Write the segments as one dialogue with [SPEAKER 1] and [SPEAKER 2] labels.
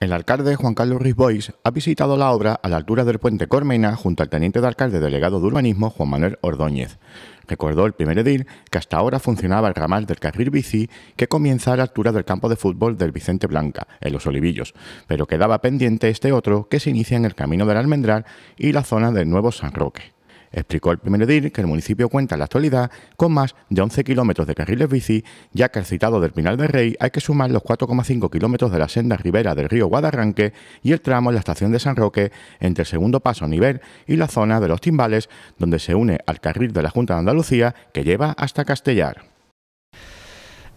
[SPEAKER 1] El alcalde Juan Carlos Risbois ha visitado la obra a la altura del puente Cormeina junto al teniente de alcalde delegado de urbanismo Juan Manuel Ordóñez. Recordó el primer edil que hasta ahora funcionaba el ramal del carril bici que comienza a la altura del campo de fútbol del Vicente Blanca, en Los Olivillos, pero quedaba pendiente este otro que se inicia en el camino del Almendral y la zona del Nuevo San Roque. Explicó el primer edil que el municipio cuenta en la actualidad con más de 11 kilómetros de carriles bici, ya que al citado del Pinal del Rey hay que sumar los 4,5 kilómetros de la senda ribera del río Guadarranque y el tramo en la estación de San Roque entre el segundo paso a nivel y la zona de los timbales, donde se une al carril de la Junta de Andalucía que lleva hasta Castellar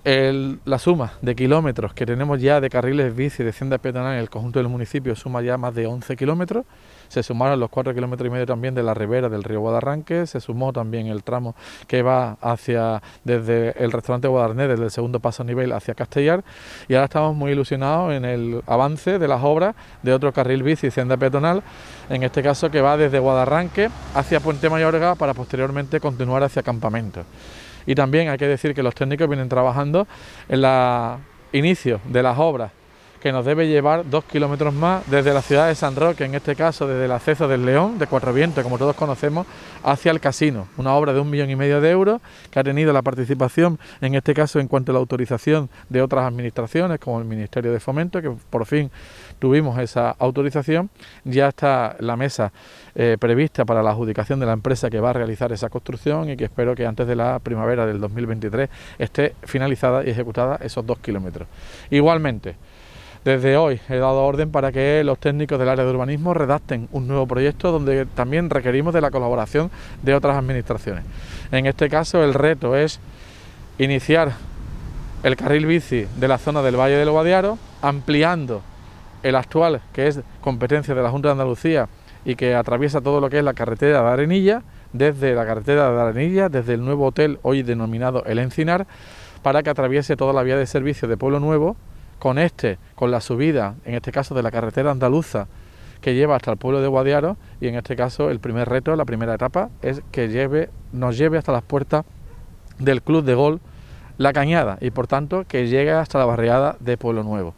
[SPEAKER 2] la suma de kilómetros que tenemos ya de carriles bici de senda peatonal en el conjunto del municipio suma ya más de 11 kilómetros. Se sumaron los 4 kilómetros y medio también de la ribera del río Guadarranque. Se sumó también el tramo que va hacia desde el restaurante Guadarné, desde el segundo paso a nivel hacia Castellar. Y ahora estamos muy ilusionados en el avance de las obras de otro carril bici y senda peatonal, en este caso que va desde Guadarranque hacia Puente Mayorga para posteriormente continuar hacia Campamento y también hay que decir que los técnicos vienen trabajando en la inicio de las obras que nos debe llevar dos kilómetros más desde la ciudad de San Roque, en este caso desde la acceso del León, de Cuatro como todos conocemos, hacia el casino. Una obra de un millón y medio de euros que ha tenido la participación, en este caso en cuanto a la autorización de otras administraciones, como el Ministerio de Fomento, que por fin tuvimos esa autorización. Ya está la mesa eh, prevista para la adjudicación de la empresa que va a realizar esa construcción y que espero que antes de la primavera del 2023 esté finalizada y ejecutada esos dos kilómetros. Igualmente, desde hoy he dado orden para que los técnicos del área de urbanismo redacten un nuevo proyecto donde también requerimos de la colaboración de otras administraciones. En este caso el reto es iniciar el carril bici de la zona del Valle del Guadiaro, ampliando el actual, que es competencia de la Junta de Andalucía y que atraviesa todo lo que es la carretera de Arenilla, desde la carretera de Arenilla, desde el nuevo hotel hoy denominado El Encinar, para que atraviese toda la vía de servicio de Pueblo Nuevo con este, con la subida, en este caso de la carretera andaluza, que lleva hasta el pueblo de Guadiaro, y en este caso el primer reto, la primera etapa, es que nos lleve hasta las puertas del club de gol La Cañada, y por tanto que llegue hasta la barriada de Pueblo Nuevo.